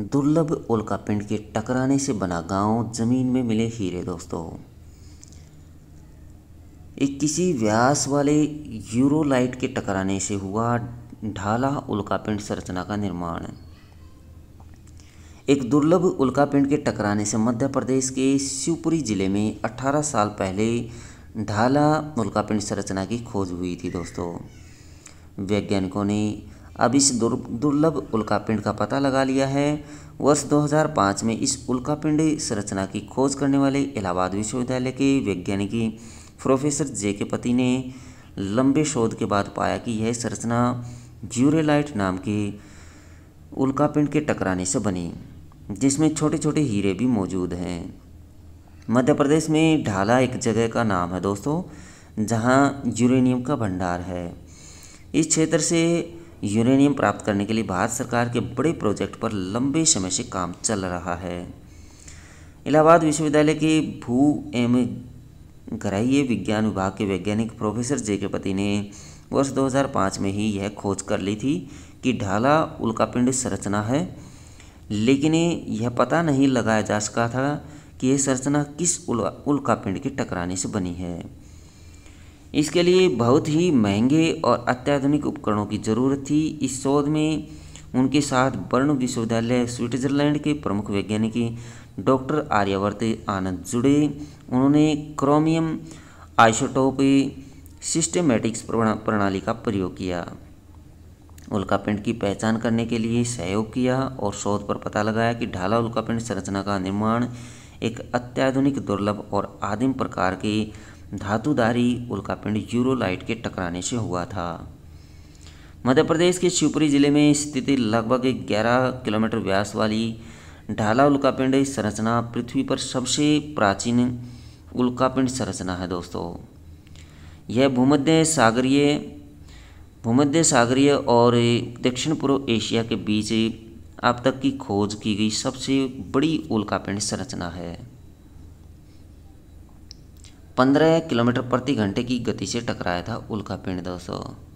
दुर्लभ ओलका पिंड के टकराने से बना गांव जमीन में मिले हीरे दोस्तों एक किसी व्यास वाले यूरोलाइट के टकराने से हुआ ढाला उल्का पिंड संरचना का निर्माण एक दुर्लभ उल्का पिंड के टकराने से मध्य प्रदेश के शिवपुरी जिले में 18 साल पहले ढाला उल्का पिंड संरचना की खोज हुई थी दोस्तों वैज्ञानिकों ने अब इस दुर्लभ उल्कापिंड का पता लगा लिया है वर्ष 2005 में इस उल्कापिंड संरचना की खोज करने वाले इलाहाबाद विश्वविद्यालय के वैज्ञानिकी प्रोफेसर जे के पति ने लंबे शोध के बाद पाया कि यह संरचना ज्यूरेलाइट नाम के उल्कापिंड के टकराने से बनी जिसमें छोटे छोटे हीरे भी मौजूद हैं मध्य प्रदेश में ढाला एक जगह का नाम है दोस्तों जहाँ यूरेनियम का भंडार है इस क्षेत्र से यूरेनियम प्राप्त करने के लिए भारत सरकार के बड़े प्रोजेक्ट पर लंबे समय से काम चल रहा है इलाहाबाद विश्वविद्यालय के भू एम ग्राह्य विज्ञान विभाग के वैज्ञानिक प्रोफेसर जे के पति ने वर्ष 2005 में ही यह खोज कर ली थी कि ढाला उल्कापिंड संरचना है लेकिन यह पता नहीं लगाया जा सका था कि यह संरचना किस उल्कापिंड के टकराने से बनी है इसके लिए बहुत ही महंगे और अत्याधुनिक उपकरणों की जरूरत थी इस शोध में उनके साथ बर्न विश्वविद्यालय स्विट्जरलैंड के प्रमुख वैज्ञानिकी डॉक्टर आर्यवर्त आनंद जुड़े उन्होंने क्रोमियम आइसोटोप सिस्टमेटिक्स प्रणाली का प्रयोग किया उल्कापिंड की पहचान करने के लिए सहयोग किया और शोध पर पता लगाया कि ढाला उल्कापिंड संरचना का निर्माण एक अत्याधुनिक दुर्लभ और आदिम प्रकार के धातुधारी उल्कापिंड यूरोलाइट के टकराने से हुआ था मध्य प्रदेश के शिवपुरी जिले में स्थिति लगभग 11 किलोमीटर व्यास वाली ढाला उल्कापिंड संरचना पृथ्वी पर सबसे प्राचीन उल्कापिंड संरचना है दोस्तों यह भूमध्य सागरीय भूमध्य सागरीय और दक्षिण पूर्व एशिया के बीच अब तक की खोज की गई सबसे बड़ी उल्कापिंड संरचना है पंद्रह किलोमीटर प्रति घंटे की गति से टकराया था उल्का पिंड दोस्तों